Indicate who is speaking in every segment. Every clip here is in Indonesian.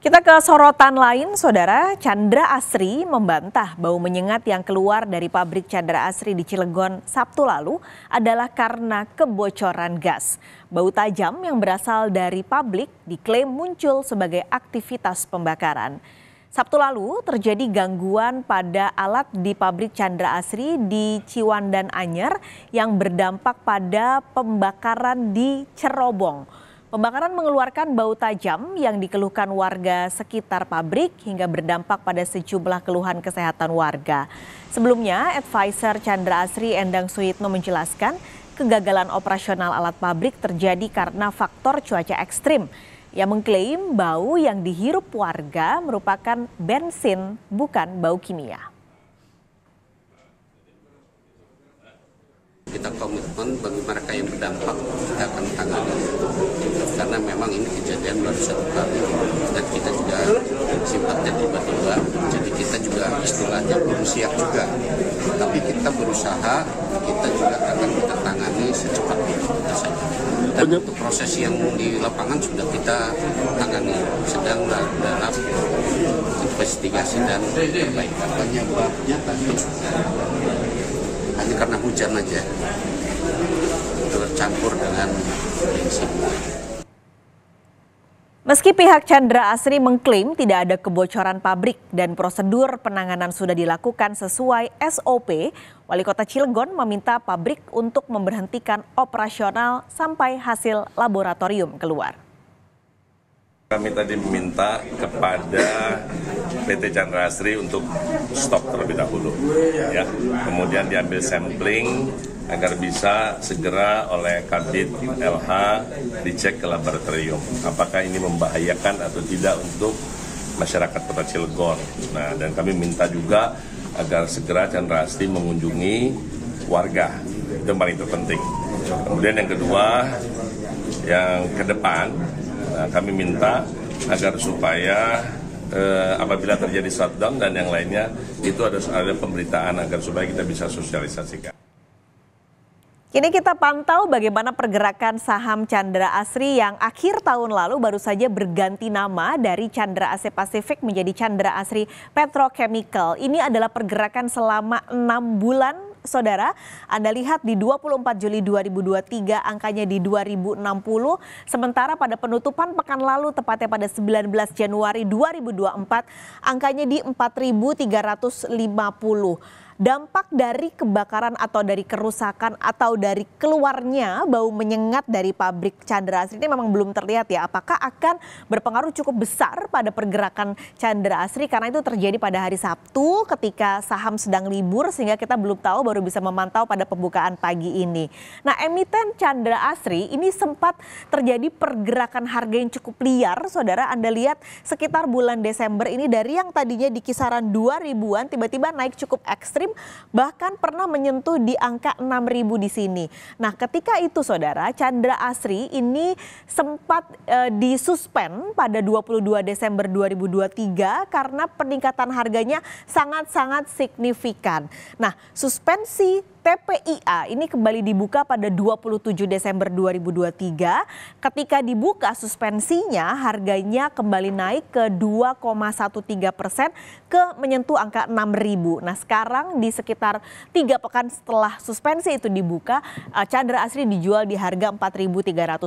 Speaker 1: Kita ke sorotan lain, Saudara. Chandra Asri membantah bau menyengat yang keluar dari pabrik Chandra Asri di Cilegon Sabtu lalu adalah karena kebocoran gas. Bau tajam yang berasal dari pabrik diklaim muncul sebagai aktivitas pembakaran. Sabtu lalu terjadi gangguan pada alat di pabrik Chandra Asri di Ciwandan Anyer yang berdampak pada pembakaran di Cerobong. Pembakaran mengeluarkan bau tajam yang dikeluhkan warga sekitar pabrik hingga berdampak pada sejumlah keluhan kesehatan warga. Sebelumnya, advisor Chandra Asri Endang Suyitno menjelaskan kegagalan operasional alat pabrik terjadi karena faktor cuaca ekstrim. Ia mengklaim bau yang dihirup warga merupakan bensin bukan bau kimia.
Speaker 2: Kita komitmen bagi mereka yang berdampak kita akan tangani terluka dan kita juga sifatnya tiba-tiba jadi kita juga istilahnya belum siap juga tapi kita berusaha kita juga akan kita tangani secepat mungkin saja dan untuk proses yang di lapangan sudah kita tangani sedang dalam investigasi dan perbaikan penyebabnya tadi hanya karena hujan aja tercampur
Speaker 1: Meski pihak Chandra Asri mengklaim tidak ada kebocoran pabrik dan prosedur penanganan sudah dilakukan sesuai SOP, Wali Kota Cilegon meminta pabrik untuk memberhentikan operasional sampai hasil laboratorium keluar.
Speaker 2: Kami tadi meminta kepada PT Chandra Asri untuk stop terlebih dahulu, ya. Kemudian diambil sampling, agar bisa segera oleh Kabit LH dicek ke laboratorium apakah ini membahayakan atau tidak untuk masyarakat Kota Cilegon. Nah, dan kami minta juga agar segera Chandra Asti mengunjungi warga. Itu penting. paling terpenting. Kemudian yang kedua, yang ke depan nah, kami minta agar supaya eh, apabila terjadi shutdown dan yang lainnya itu ada ada pemberitaan agar supaya kita bisa sosialisasikan.
Speaker 1: Kini kita pantau bagaimana pergerakan saham Chandra Asri yang akhir tahun lalu baru saja berganti nama dari Chandra Asri Pacific menjadi Chandra Asri Petrochemical. Ini adalah pergerakan selama enam bulan Saudara, Anda lihat di 24 Juli 2023 angkanya di 2060, sementara pada penutupan pekan lalu tepatnya pada 19 Januari 2024 angkanya di 4350 dampak dari kebakaran atau dari kerusakan atau dari keluarnya bau menyengat dari pabrik Chandra Asri ini memang belum terlihat ya. Apakah akan berpengaruh cukup besar pada pergerakan Chandra Asri karena itu terjadi pada hari Sabtu ketika saham sedang libur sehingga kita belum tahu baru bisa memantau pada pembukaan pagi ini. Nah, emiten Chandra Asri ini sempat terjadi pergerakan harga yang cukup liar, Saudara Anda lihat sekitar bulan Desember ini dari yang tadinya di kisaran 2 ribuan tiba-tiba naik cukup ekstrim bahkan pernah menyentuh di angka 6.000 di sini. Nah, ketika itu Saudara, Chandra Asri ini sempat e, disuspend pada 22 Desember 2023 karena peningkatan harganya sangat-sangat signifikan. Nah, suspensi TPIA ini kembali dibuka pada 27 Desember 2023. Ketika dibuka suspensinya harganya kembali naik ke 2,13 persen ke menyentuh angka 6.000. Nah sekarang di sekitar tiga pekan setelah suspensi itu dibuka, eh, Chandra Asri dijual di harga 4.350.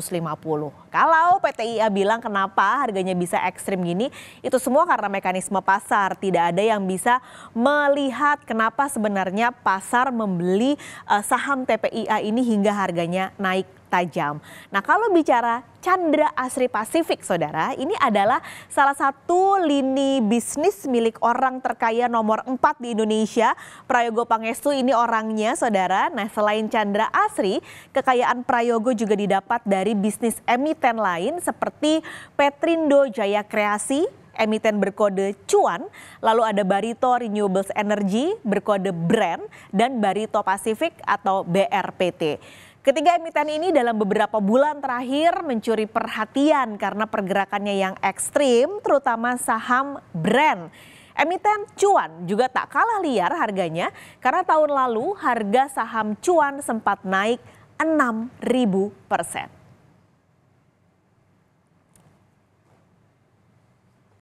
Speaker 1: Kalau PTIA bilang kenapa harganya bisa ekstrim gini, itu semua karena mekanisme pasar. Tidak ada yang bisa melihat kenapa sebenarnya pasar membeli membeli uh, saham TPIA ini hingga harganya naik tajam. Nah, kalau bicara Chandra Asri Pasifik, saudara, ini adalah salah satu lini bisnis milik orang terkaya nomor 4 di Indonesia. Prayogo Pangestu ini orangnya, saudara. Nah, selain Chandra Asri, kekayaan Prayogo juga didapat dari bisnis emiten lain seperti Petrindo Jaya Kreasi, emiten berkode cuan, lalu ada Barito Renewables Energy berkode brand, dan Barito Pacific atau BRPT. Ketiga emiten ini dalam beberapa bulan terakhir mencuri perhatian karena pergerakannya yang ekstrim, terutama saham brand. Emiten cuan juga tak kalah liar harganya karena tahun lalu harga saham cuan sempat naik 6.000 persen.